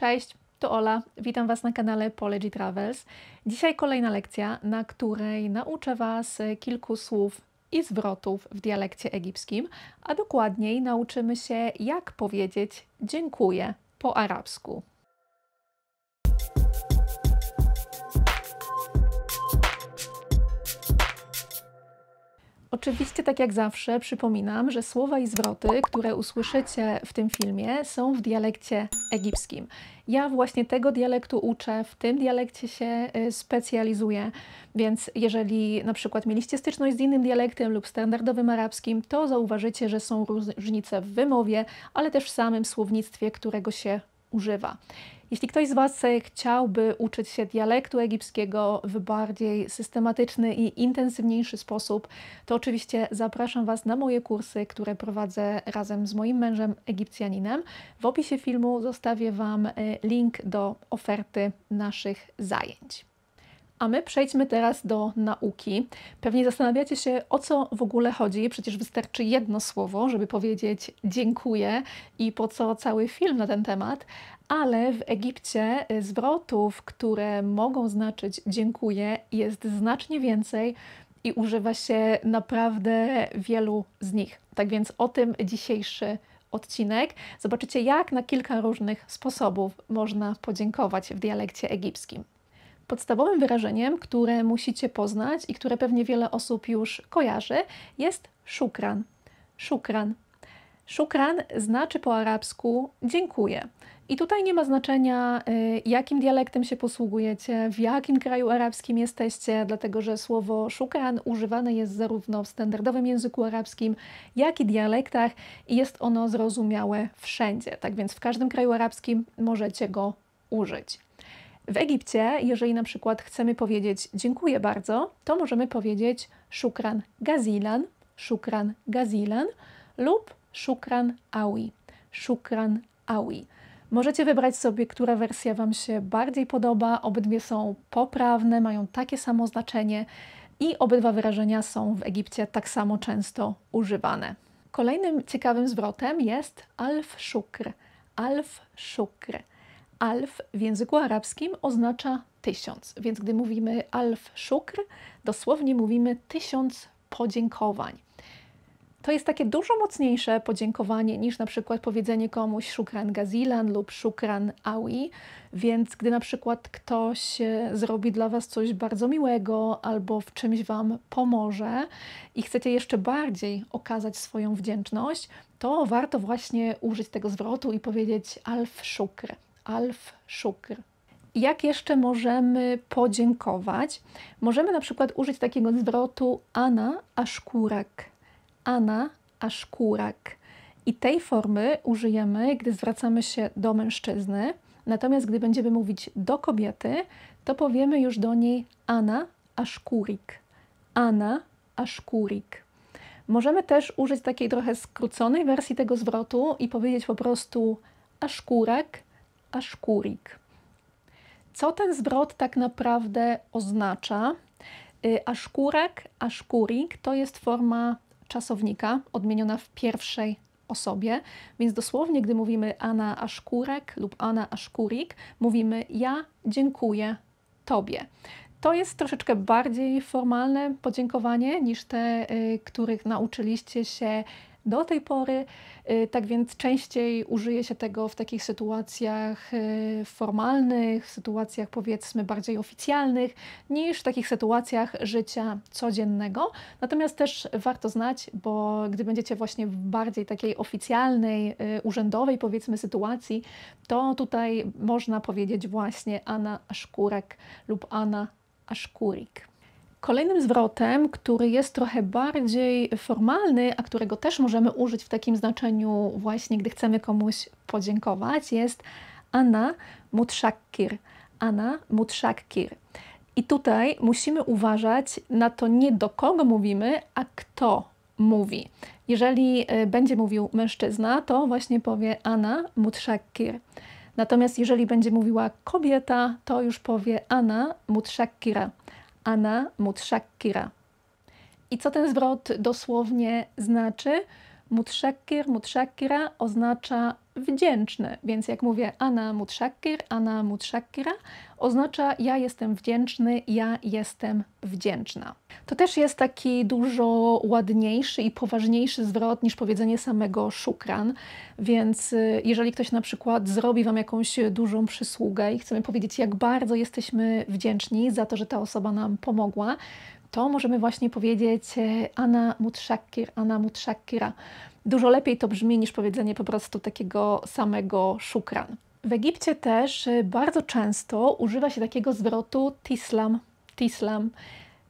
Cześć, to Ola. Witam Was na kanale Polegi Travels. Dzisiaj kolejna lekcja, na której nauczę Was kilku słów i zwrotów w dialekcie egipskim, a dokładniej nauczymy się, jak powiedzieć dziękuję po arabsku. Oczywiście, tak jak zawsze, przypominam, że słowa i zwroty, które usłyszycie w tym filmie, są w dialekcie egipskim. Ja właśnie tego dialektu uczę, w tym dialekcie się y, specjalizuję, więc jeżeli na przykład mieliście styczność z innym dialektem lub standardowym arabskim, to zauważycie, że są różnice w wymowie, ale też w samym słownictwie, którego się używa. Jeśli ktoś z Was chciałby uczyć się dialektu egipskiego w bardziej systematyczny i intensywniejszy sposób, to oczywiście zapraszam Was na moje kursy, które prowadzę razem z moim mężem Egipcjaninem. W opisie filmu zostawię Wam e, link do oferty naszych zajęć. A my przejdźmy teraz do nauki. Pewnie zastanawiacie się, o co w ogóle chodzi. Przecież wystarczy jedno słowo, żeby powiedzieć dziękuję i po co cały film na ten temat. Ale w Egipcie y, zwrotów, które mogą znaczyć dziękuję, jest znacznie więcej i używa się naprawdę wielu z nich. Tak więc o tym dzisiejszy odcinek. Zobaczycie, jak na kilka różnych sposobów można podziękować w dialekcie egipskim. Podstawowym wyrażeniem, które musicie poznać i które pewnie wiele osób już kojarzy, jest szukran. Szukran. Szukran znaczy po arabsku dziękuję. I tutaj nie ma znaczenia, y, jakim dialektem się posługujecie, w jakim kraju arabskim jesteście, dlatego że słowo szukran używane jest zarówno w standardowym języku arabskim, jak i dialektach i jest ono zrozumiałe wszędzie. Tak więc w każdym kraju arabskim możecie go użyć. W Egipcie, jeżeli na przykład chcemy powiedzieć dziękuję bardzo, to możemy powiedzieć szukran gazilan, szukran gazilan lub szukran awi, szukran awi. Możecie wybrać sobie, która wersja Wam się bardziej podoba. Obydwie są poprawne, mają takie samo znaczenie i obydwa wyrażenia są w Egipcie tak samo często używane. Kolejnym ciekawym zwrotem jest alf szukr. Alf szukr alf w języku arabskim oznacza tysiąc, więc gdy mówimy alf szukr, dosłownie mówimy tysiąc podziękowań. To jest takie dużo mocniejsze podziękowanie niż na przykład powiedzenie komuś szukran gazilan lub szukran awi, więc gdy na przykład ktoś e, zrobi dla Was coś bardzo miłego albo w czymś Wam pomoże i chcecie jeszcze bardziej okazać swoją wdzięczność, to warto właśnie użyć tego zwrotu i powiedzieć alf szukr. Alf Szukr. Jak jeszcze możemy podziękować? Możemy na przykład użyć takiego zwrotu Ana Aszkurak. Ana Aszkurak. I tej formy użyjemy, gdy zwracamy się do mężczyzny. Natomiast gdy będziemy mówić do kobiety, to powiemy już do niej Ana Aszkurik. Ana Aszkurik. Możemy też użyć takiej trochę skróconej wersji tego zwrotu i powiedzieć po prostu Aszkurak a Co ten zwrot tak naprawdę oznacza? Y, a szkurek, a to jest forma czasownika odmieniona w pierwszej osobie, więc dosłownie, gdy mówimy Ana a szkurek lub Ana a mówimy ja dziękuję Tobie. To jest troszeczkę bardziej formalne podziękowanie niż te, y, których nauczyliście się do tej pory. Y, tak więc częściej użyje się tego w takich sytuacjach y, formalnych, w sytuacjach powiedzmy bardziej oficjalnych, niż w takich sytuacjach życia codziennego. Natomiast też warto znać, bo gdy będziecie właśnie w bardziej takiej oficjalnej, y, urzędowej powiedzmy sytuacji, to tutaj można powiedzieć właśnie Anna Szkurek lub Anna Aszkurik. Kolejnym zwrotem, który jest trochę bardziej formalny, a którego też możemy użyć w takim znaczeniu właśnie, gdy chcemy komuś podziękować, jest Anna Mutszakir. Anna Mutszakir. I tutaj musimy uważać na to nie do kogo mówimy, a kto mówi. Jeżeli e, będzie mówił mężczyzna, to właśnie powie Anna Mutszakir. Natomiast jeżeli będzie mówiła kobieta, to już powie Anna Mutszakira ana mutshakkira. I co ten zwrot dosłownie znaczy? Mutszakkir, mutzakkira oznacza wdzięczny, więc jak mówię ana mutzakkir, ana mutzakkira, oznacza ja jestem wdzięczny, ja jestem wdzięczna. To też jest taki dużo ładniejszy i poważniejszy zwrot niż powiedzenie samego szukran, więc y, jeżeli ktoś na przykład zrobi Wam jakąś dużą przysługę i chcemy powiedzieć, jak bardzo jesteśmy wdzięczni za to, że ta osoba nam pomogła, to możemy właśnie powiedzieć e, Ana Mutrzakir, Ana Mutrzakira. Dużo lepiej to brzmi niż powiedzenie po prostu takiego samego szukran. W Egipcie też e, bardzo często używa się takiego zwrotu tislam, tislam.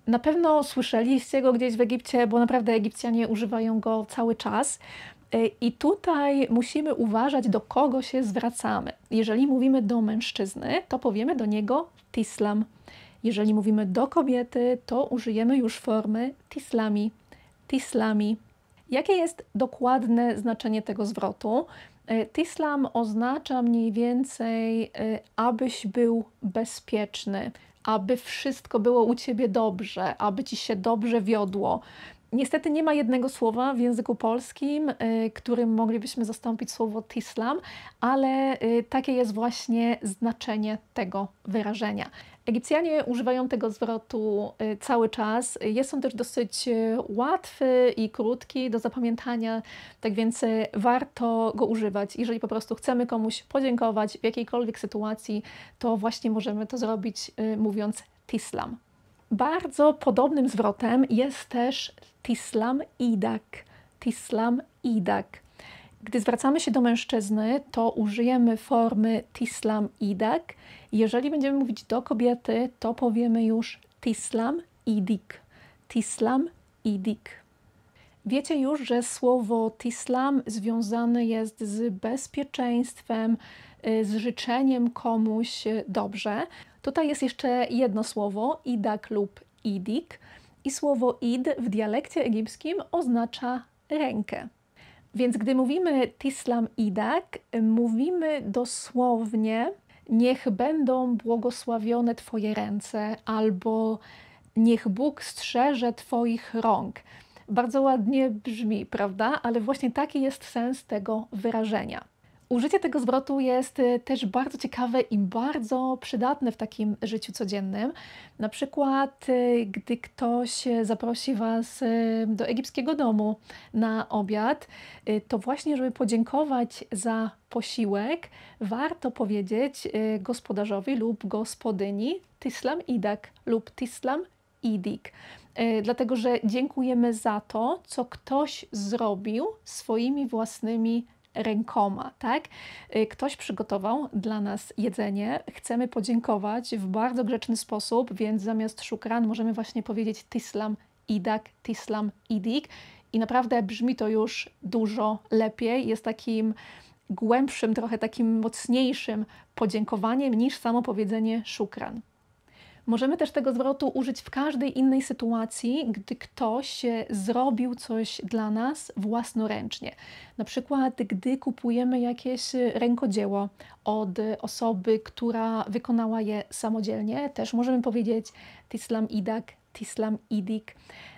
Na pewno słyszeliście go gdzieś w Egipcie, bo naprawdę Egipcjanie używają go cały czas. E, I tutaj musimy uważać, do kogo się zwracamy. Jeżeli mówimy do mężczyzny, to powiemy do niego tislam. Jeżeli mówimy do kobiety, to użyjemy już formy tislami. Tislami. Jakie jest dokładne znaczenie tego zwrotu? E, tislam oznacza mniej więcej, e, abyś był bezpieczny, aby wszystko było u ciebie dobrze, aby ci się dobrze wiodło. Niestety nie ma jednego słowa w języku polskim, y, którym moglibyśmy zastąpić słowo tislam, ale y, takie jest właśnie znaczenie tego wyrażenia. Egipcjanie używają tego zwrotu y, cały czas. Jest on też dosyć łatwy i krótki do zapamiętania, tak więc warto go używać. Jeżeli po prostu chcemy komuś podziękować w jakiejkolwiek sytuacji, to właśnie możemy to zrobić mówiąc Tislam. Bardzo podobnym zwrotem jest też tislam idak. Tislam idak. Gdy zwracamy się do mężczyzny, to użyjemy formy tislam idak. Jeżeli będziemy mówić do kobiety, to powiemy już tislam idik. Tislam idik. Wiecie już, że słowo tislam związane jest z bezpieczeństwem, y, z życzeniem komuś y, dobrze. Tutaj jest jeszcze jedno słowo, idak lub idik i słowo id w dialekcie egipskim oznacza rękę. Więc gdy mówimy tislam idak, mówimy dosłownie niech będą błogosławione Twoje ręce albo niech Bóg strzeże Twoich rąk. Bardzo ładnie brzmi, prawda? Ale właśnie taki jest sens tego wyrażenia. Użycie tego zwrotu jest y, też bardzo ciekawe i bardzo przydatne w takim życiu codziennym. Na przykład, y, gdy ktoś zaprosi Was y, do egipskiego domu na obiad, to właśnie, żeby podziękować za posiłek, warto powiedzieć gospodarzowi lub gospodyni Tislam Idak lub Tislam Idik. Dlatego, że dziękujemy za to, co ktoś zrobił swoimi własnymi rękoma, tak? Y, ktoś przygotował dla nas jedzenie, chcemy podziękować w bardzo grzeczny sposób, więc zamiast szukran możemy właśnie powiedzieć tislam idak, tislam idik i naprawdę brzmi to już dużo lepiej, jest takim głębszym, trochę takim mocniejszym podziękowaniem niż samo powiedzenie szukran. Możemy też tego zwrotu użyć w każdej innej sytuacji, gdy ktoś zrobił coś dla nas własnoręcznie. Na przykład, gdy kupujemy jakieś rękodzieło od osoby, która wykonała je samodzielnie, też możemy powiedzieć Tislam Idak, Tislam Idik,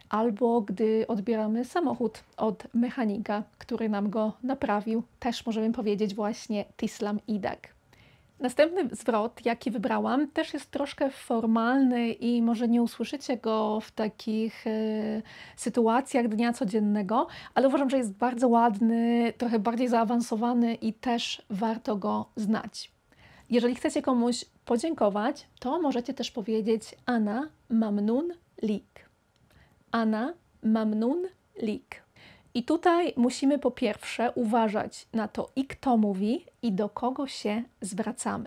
albo gdy odbieramy samochód od mechanika, który nam go naprawił, też możemy powiedzieć właśnie Tislam Idak. Następny zwrot, jaki wybrałam, też jest troszkę formalny i może nie usłyszycie go w takich y, sytuacjach dnia codziennego, ale uważam, że jest bardzo ładny, trochę bardziej zaawansowany i też warto go znać. Jeżeli chcecie komuś podziękować, to możecie też powiedzieć Anna Mamnun Lik. Anna Mamnun Lik. I tutaj musimy po pierwsze uważać na to, i kto mówi, i do kogo się zwracamy.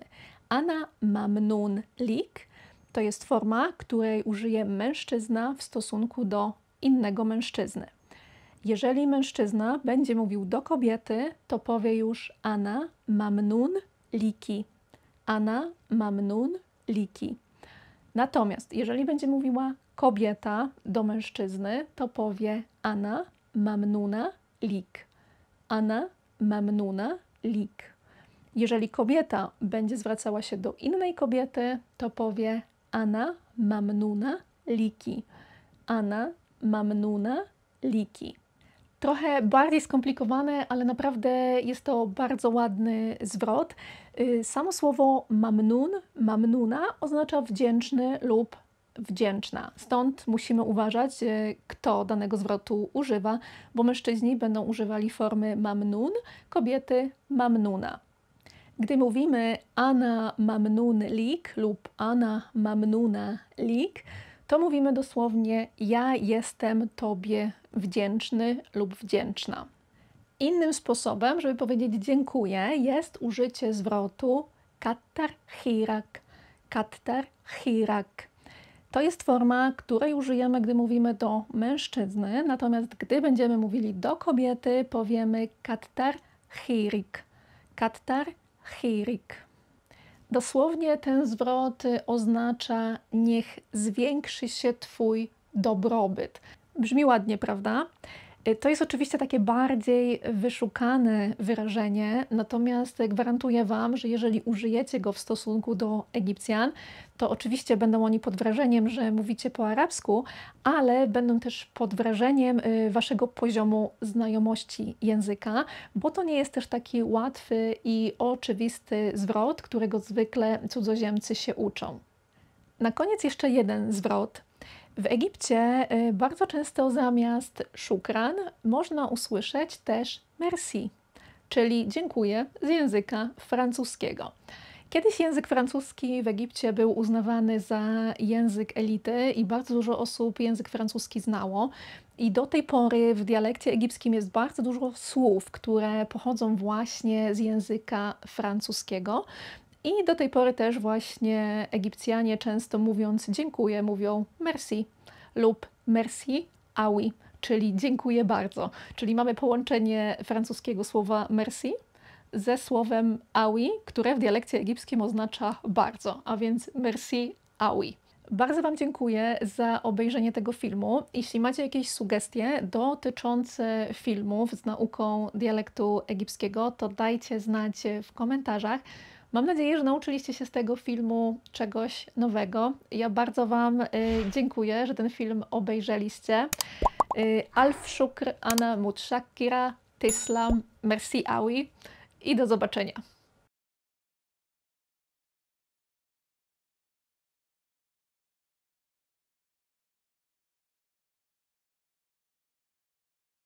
Ana mamnun lik to jest forma, której użyje mężczyzna w stosunku do innego mężczyzny. Jeżeli mężczyzna będzie mówił do kobiety, to powie już Ana mamnun liki. Ana mamnun liki. Natomiast jeżeli będzie mówiła kobieta do mężczyzny, to powie Ana mamnuna lik. Ana mamnuna lik. Jeżeli kobieta będzie zwracała się do innej kobiety, to powie Ana mamnuna liki. Ana mamnuna liki. Trochę bardziej skomplikowane, ale naprawdę jest to bardzo ładny zwrot. Y, samo słowo mamnun, mamnuna oznacza wdzięczny lub wdzięczna. Stąd musimy uważać, e, kto danego zwrotu używa, bo mężczyźni będą używali formy mamnun, kobiety mamnuna. Gdy mówimy Ana Mamnun Lik lub Ana Mamnuna Lik, to mówimy dosłownie ja jestem Tobie wdzięczny lub wdzięczna. Innym sposobem, żeby powiedzieć dziękuję, jest użycie zwrotu kattar hirak. Kattar hirak. To jest forma, której użyjemy, gdy mówimy do mężczyzny, natomiast gdy będziemy mówili do kobiety, powiemy kattar chirik. Kattar chirik. Dosłownie ten zwrot oznacza niech zwiększy się Twój dobrobyt. Brzmi ładnie, prawda? Y, to jest oczywiście takie bardziej wyszukane wyrażenie, natomiast gwarantuję Wam, że jeżeli użyjecie go w stosunku do Egipcjan, to oczywiście będą oni pod wrażeniem, że mówicie po arabsku, ale będą też pod wrażeniem y, Waszego poziomu znajomości języka, bo to nie jest też taki łatwy i oczywisty zwrot, którego zwykle cudzoziemcy się uczą. Na koniec jeszcze jeden zwrot, w Egipcie y, bardzo często zamiast szukran można usłyszeć też merci, czyli dziękuję z języka francuskiego. Kiedyś język francuski w Egipcie był uznawany za język elity i bardzo dużo osób język francuski znało. I do tej pory w dialekcie egipskim jest bardzo dużo słów, które pochodzą właśnie z języka francuskiego. I do tej pory też właśnie Egipcjanie często mówiąc dziękuję, mówią merci lub merci awi, czyli dziękuję bardzo. Czyli mamy połączenie francuskiego słowa merci ze słowem awi, które w dialekcie egipskim oznacza bardzo, a więc merci awi. Bardzo Wam dziękuję za obejrzenie tego filmu. Jeśli macie jakieś sugestie dotyczące filmów z nauką dialektu egipskiego, to dajcie znać w komentarzach. Mam nadzieję, że nauczyliście się z tego filmu czegoś nowego. Ja bardzo Wam y, dziękuję, że ten film obejrzeliście. Y, Alf Shukr, Anna Mutshakira, Teslam, Merci Awi i do zobaczenia.